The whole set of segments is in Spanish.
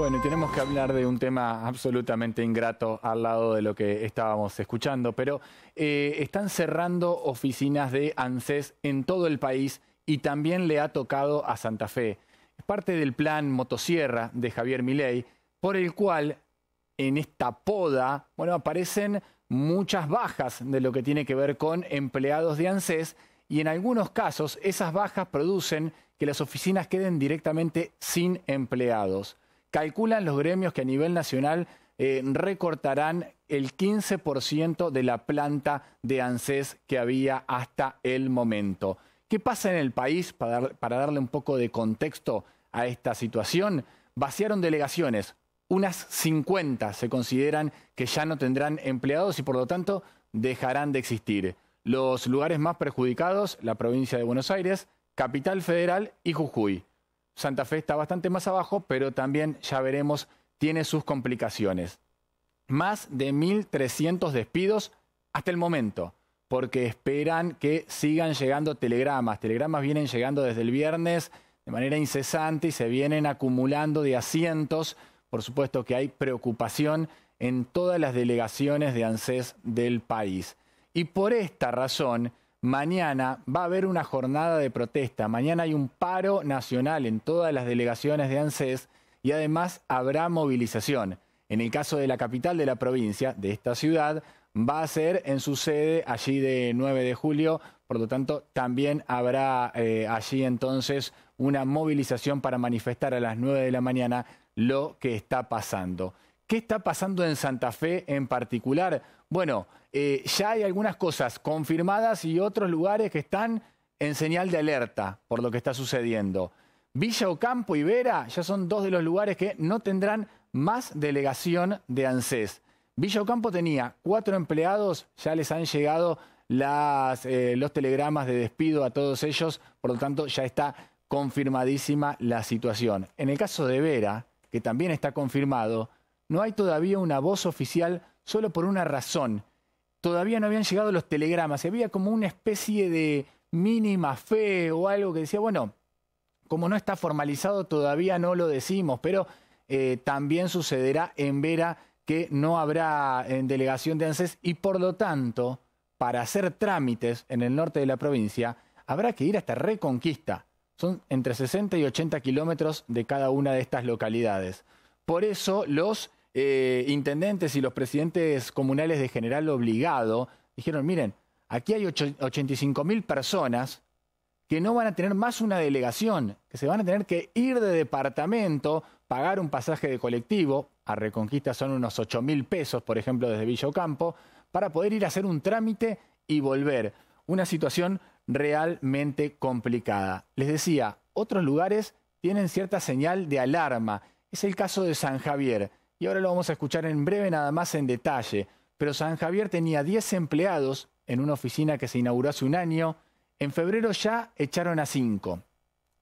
Bueno, y tenemos que hablar de un tema absolutamente ingrato al lado de lo que estábamos escuchando, pero eh, están cerrando oficinas de ANSES en todo el país y también le ha tocado a Santa Fe. Es parte del plan Motosierra de Javier Milei, por el cual en esta poda, bueno, aparecen muchas bajas de lo que tiene que ver con empleados de ANSES y en algunos casos esas bajas producen que las oficinas queden directamente sin empleados. Calculan los gremios que a nivel nacional eh, recortarán el 15% de la planta de ANSES que había hasta el momento. ¿Qué pasa en el país? para darle un poco de contexto a esta situación, vaciaron delegaciones. Unas 50 se consideran que ya no tendrán empleados y por lo tanto dejarán de existir. Los lugares más perjudicados, la provincia de Buenos Aires, Capital Federal y Jujuy. Santa Fe está bastante más abajo, pero también ya veremos, tiene sus complicaciones. Más de 1.300 despidos hasta el momento, porque esperan que sigan llegando telegramas. Telegramas vienen llegando desde el viernes de manera incesante y se vienen acumulando de asientos. Por supuesto que hay preocupación en todas las delegaciones de ANSES del país. Y por esta razón, Mañana va a haber una jornada de protesta. Mañana hay un paro nacional en todas las delegaciones de ANSES y además habrá movilización. En el caso de la capital de la provincia, de esta ciudad, va a ser en su sede allí de 9 de julio. Por lo tanto, también habrá eh, allí entonces una movilización para manifestar a las 9 de la mañana lo que está pasando. ¿Qué está pasando en Santa Fe en particular? Bueno, eh, ya hay algunas cosas confirmadas y otros lugares que están en señal de alerta por lo que está sucediendo. Villa Ocampo y Vera ya son dos de los lugares que no tendrán más delegación de ANSES. Villa Ocampo tenía cuatro empleados, ya les han llegado eh, los telegramas de despido a todos ellos, por lo tanto ya está confirmadísima la situación. En el caso de Vera, que también está confirmado, no hay todavía una voz oficial solo por una razón. Todavía no habían llegado los telegramas, había como una especie de mínima fe o algo que decía, bueno, como no está formalizado todavía no lo decimos, pero eh, también sucederá en Vera que no habrá en eh, delegación de ANSES y por lo tanto, para hacer trámites en el norte de la provincia, habrá que ir hasta Reconquista. Son entre 60 y 80 kilómetros de cada una de estas localidades. Por eso los eh, intendentes y los presidentes comunales de general obligado dijeron, miren, aquí hay 85 mil personas que no van a tener más una delegación, que se van a tener que ir de departamento, pagar un pasaje de colectivo, a Reconquista son unos 8 mil pesos, por ejemplo, desde Villocampo, para poder ir a hacer un trámite y volver. Una situación realmente complicada. Les decía, otros lugares tienen cierta señal de alarma. Es el caso de San Javier y ahora lo vamos a escuchar en breve nada más en detalle, pero San Javier tenía 10 empleados en una oficina que se inauguró hace un año, en febrero ya echaron a 5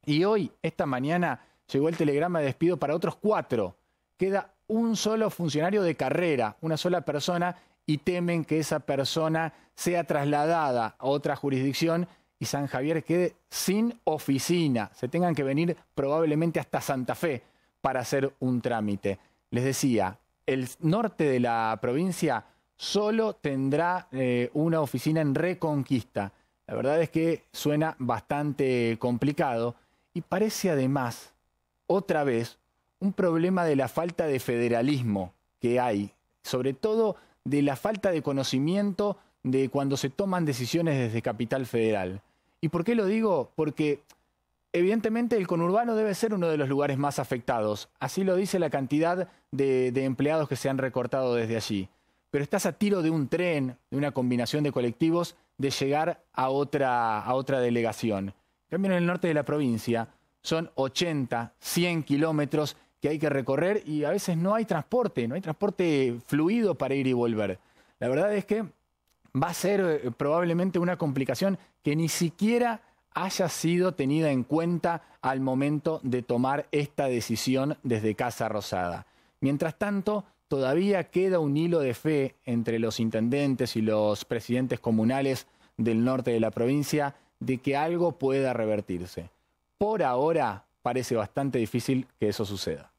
y hoy, esta mañana, llegó el telegrama de despido para otros 4. Queda un solo funcionario de carrera, una sola persona, y temen que esa persona sea trasladada a otra jurisdicción y San Javier quede sin oficina. Se tengan que venir probablemente hasta Santa Fe para hacer un trámite. Les decía, el norte de la provincia solo tendrá eh, una oficina en Reconquista. La verdad es que suena bastante complicado y parece además, otra vez, un problema de la falta de federalismo que hay, sobre todo de la falta de conocimiento de cuando se toman decisiones desde Capital Federal. ¿Y por qué lo digo? Porque Evidentemente el conurbano debe ser uno de los lugares más afectados, así lo dice la cantidad de, empleados que se han recortado desde allí. Pero estás a tiro de un tren, de una combinación de colectivos, de llegar a otra, a otra delegación. También en el norte de la provincia son 80, 100 kilómetros que hay que recorrer y a veces no hay transporte, no hay transporte fluido para ir y volver. La verdad es que va a ser eh, probablemente una complicación que ni siquiera haya sido tenida en cuenta al momento de tomar esta decisión desde Casa Rosada. Mientras tanto, todavía queda un hilo de fe entre los intendentes y los presidentes comunales del norte de la provincia de que algo pueda revertirse. Por ahora parece bastante difícil que eso suceda.